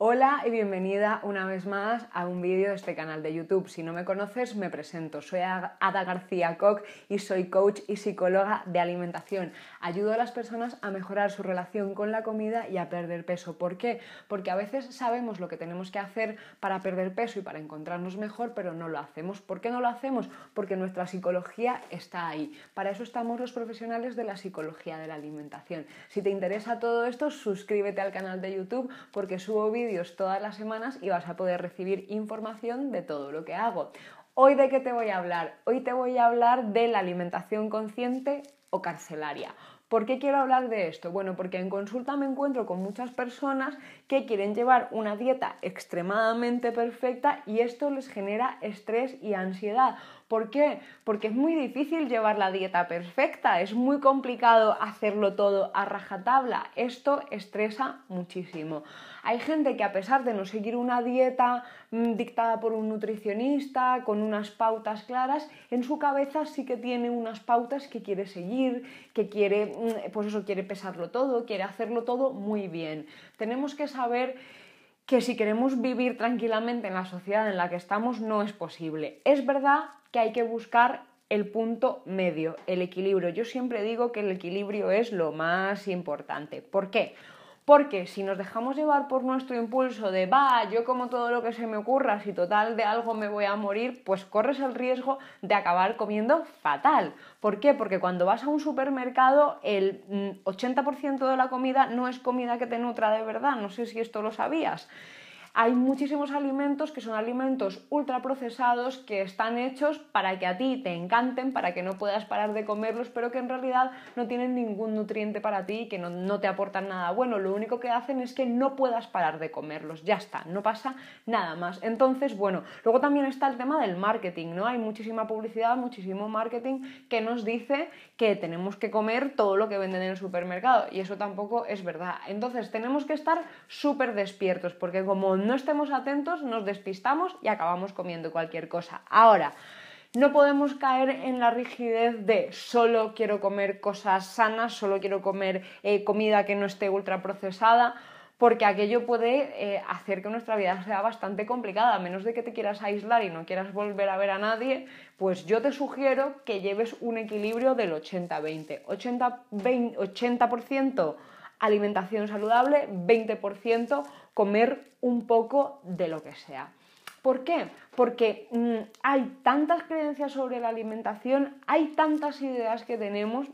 Hola y bienvenida una vez más a un vídeo de este canal de YouTube. Si no me conoces, me presento. Soy Ada García Koch y soy coach y psicóloga de alimentación. Ayudo a las personas a mejorar su relación con la comida y a perder peso. ¿Por qué? Porque a veces sabemos lo que tenemos que hacer para perder peso y para encontrarnos mejor, pero no lo hacemos. ¿Por qué no lo hacemos? Porque nuestra psicología está ahí. Para eso estamos los profesionales de la psicología de la alimentación. Si te interesa todo esto, suscríbete al canal de YouTube porque subo vídeos todas las semanas y vas a poder recibir información de todo lo que hago. Hoy de qué te voy a hablar? Hoy te voy a hablar de la alimentación consciente o carcelaria. ¿Por qué quiero hablar de esto? Bueno, porque en consulta me encuentro con muchas personas que quieren llevar una dieta extremadamente perfecta y esto les genera estrés y ansiedad ¿Por qué? Porque es muy difícil llevar la dieta perfecta, es muy complicado hacerlo todo a rajatabla. Esto estresa muchísimo. Hay gente que a pesar de no seguir una dieta mm, dictada por un nutricionista, con unas pautas claras, en su cabeza sí que tiene unas pautas que quiere seguir, que quiere, mm, pues eso, quiere pesarlo todo, quiere hacerlo todo muy bien. Tenemos que saber que si queremos vivir tranquilamente en la sociedad en la que estamos no es posible. Es verdad que hay que buscar el punto medio, el equilibrio. Yo siempre digo que el equilibrio es lo más importante. ¿Por qué? Porque si nos dejamos llevar por nuestro impulso de, va, yo como todo lo que se me ocurra, si total de algo me voy a morir, pues corres el riesgo de acabar comiendo fatal. ¿Por qué? Porque cuando vas a un supermercado, el 80% mm, de la comida no es comida que te nutra de verdad. No sé si esto lo sabías hay muchísimos alimentos que son alimentos ultraprocesados que están hechos para que a ti te encanten, para que no puedas parar de comerlos, pero que en realidad no tienen ningún nutriente para ti, que no, te aportan nada bueno. Lo único que hacen es que no puedas parar de comerlos. Ya está, no pasa nada más. Entonces, bueno, luego también está el tema del marketing, ¿no? Hay muchísima publicidad, muchísimo marketing que nos dice que tenemos que comer todo lo que venden en el supermercado y eso tampoco es verdad. Entonces, tenemos que estar súper despiertos porque como no estemos atentos nos despistamos y acabamos comiendo cualquier cosa. Ahora, no podemos caer en la rigidez de solo quiero comer cosas sanas, solo quiero comer eh, comida que no esté ultraprocesada, porque aquello puede eh, hacer que nuestra vida sea bastante complicada, a menos de que te quieras aislar y no quieras volver a ver a nadie, pues yo te sugiero que lleves un equilibrio del 80-20. 80, 80 alimentación saludable, 20% comer un poco de lo que sea. ¿Por qué? Porque mm, hay tantas creencias sobre la alimentación, hay tantas ideas que tenemos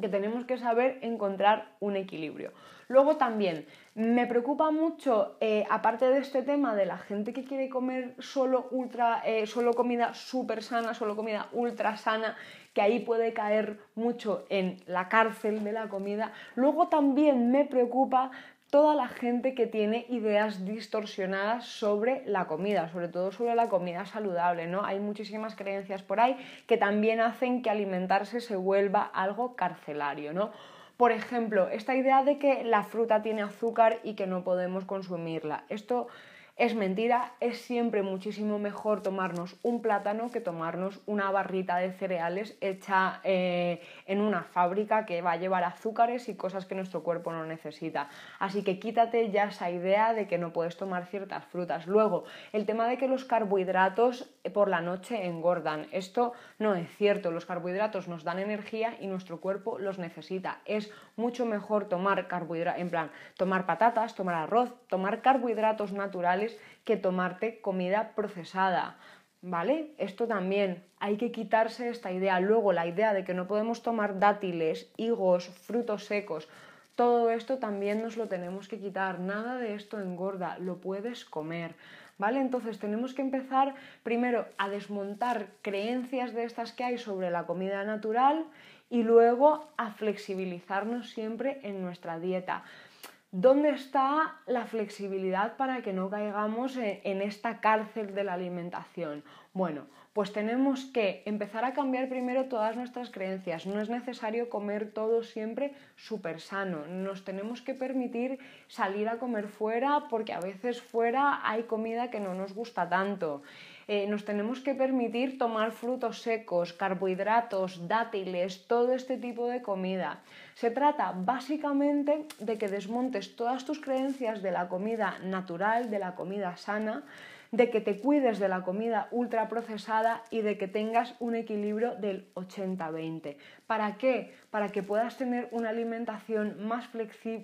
que tenemos que saber encontrar un equilibrio. Luego también me preocupa mucho, eh, aparte de este tema de la gente que quiere comer solo, ultra, eh, solo comida súper sana, solo comida ultra sana, que ahí puede caer mucho en la cárcel de la comida. Luego también me preocupa toda la gente que tiene ideas distorsionadas sobre la comida, sobre todo sobre la comida saludable, ¿no? Hay muchísimas creencias por ahí que también hacen que alimentarse se vuelva algo carcelario, ¿no? Por ejemplo, esta idea de que la fruta tiene azúcar y que no podemos consumirla. Esto es mentira, es siempre muchísimo mejor tomarnos un plátano que tomarnos una barrita de cereales hecha eh, en una fábrica que va a llevar azúcares y cosas que nuestro cuerpo no necesita. Así que quítate ya esa idea de que no puedes tomar ciertas frutas. Luego, el tema de que los carbohidratos eh, por la noche engordan. Esto no es cierto, los carbohidratos nos dan energía y nuestro cuerpo los necesita. Es mucho mejor tomar carbohidratos, en plan, tomar patatas, tomar arroz, tomar carbohidratos naturales que tomarte comida procesada. ¿Vale? Esto también hay que quitarse esta idea. Luego la idea de que no podemos tomar dátiles, higos, frutos secos. Todo esto también nos lo tenemos que quitar. Nada de esto engorda, lo puedes comer. ¿Vale? Entonces tenemos que empezar primero a desmontar creencias de estas que hay sobre la comida natural y luego a flexibilizarnos siempre en nuestra dieta. ¿Dónde está la flexibilidad para que no caigamos en, esta cárcel de la alimentación? Bueno, pues tenemos que empezar a cambiar primero todas nuestras creencias. No es necesario comer todo siempre súper sano. Nos tenemos que permitir salir a comer fuera porque a veces fuera hay comida que no nos gusta tanto. Eh, nos tenemos que permitir tomar frutos secos, carbohidratos, dátiles, todo este tipo de comida. Se trata básicamente de que desmontes todas tus creencias de la comida natural, de la comida sana, de que te cuides de la comida ultra procesada y de que tengas un equilibrio del 80-20. ¿Para qué? Para que puedas tener una alimentación más,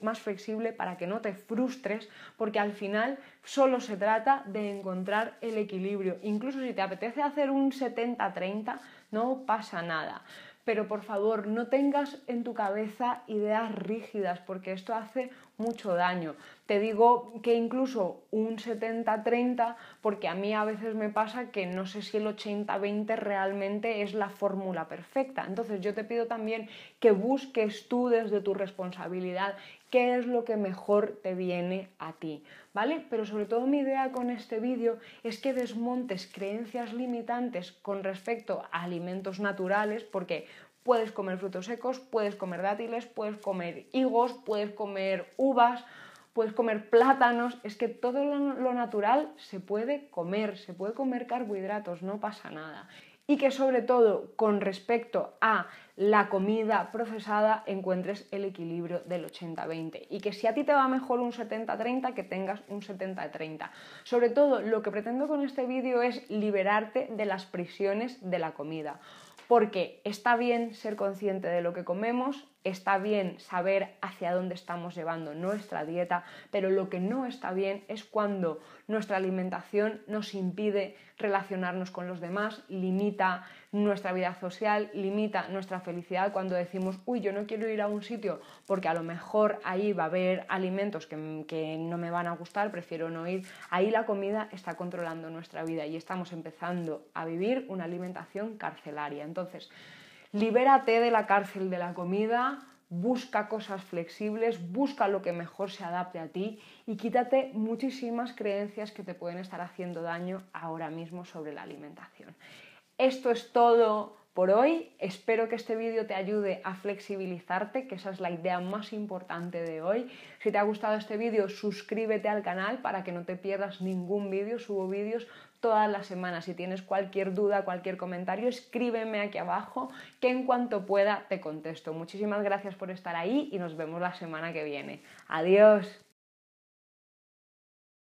más flexible, para que no te frustres, porque al final solo se trata de encontrar el equilibrio. Incluso si te apetece hacer un 70-30, no pasa nada pero por favor no tengas en tu cabeza ideas rígidas porque esto hace mucho daño. Te digo que incluso un 70-30, porque a mí a veces me pasa que no sé si el 80-20 realmente es la fórmula perfecta. Entonces yo te pido también que busques tú desde tu responsabilidad qué es lo que mejor te viene a ti, ¿vale? Pero sobre todo mi idea con este vídeo es que desmontes creencias limitantes con respecto a alimentos naturales, porque Puedes comer frutos secos, puedes comer dátiles, puedes comer higos, puedes comer uvas, puedes comer plátanos. Es que todo lo natural se puede comer, se puede comer carbohidratos, no pasa nada. Y que sobre todo con respecto a la comida procesada encuentres el equilibrio del 80-20 y que si a ti te va mejor un 70-30 que tengas un 70-30. Sobre todo lo que pretendo con este vídeo es liberarte de las prisiones de la comida porque está bien ser consciente de lo que comemos, está bien saber hacia dónde estamos llevando nuestra dieta, pero lo que no está bien es cuando nuestra alimentación nos impide relacionarnos con los demás, limita nuestra vida social, limita nuestra felicidad cuando decimos, uy, yo no quiero ir a un sitio porque a lo mejor ahí va a haber alimentos que, que no me van a gustar, prefiero no ir. Ahí la comida está controlando nuestra vida y estamos empezando a vivir una alimentación carcelaria. Entonces, libérate de la cárcel de la comida, busca cosas flexibles, busca lo que mejor se adapte a ti y quítate muchísimas creencias que te pueden estar haciendo daño ahora mismo sobre la alimentación. Esto es todo por hoy. Espero que este vídeo te ayude a flexibilizarte, que esa es la idea más importante de hoy. Si te ha gustado este vídeo, suscríbete al canal para que no te pierdas ningún vídeo. Subo vídeos todas las semanas. Si tienes cualquier duda, cualquier comentario, escríbeme aquí abajo que en cuanto pueda te contesto. Muchísimas gracias por estar ahí y nos vemos la semana que viene. Adiós.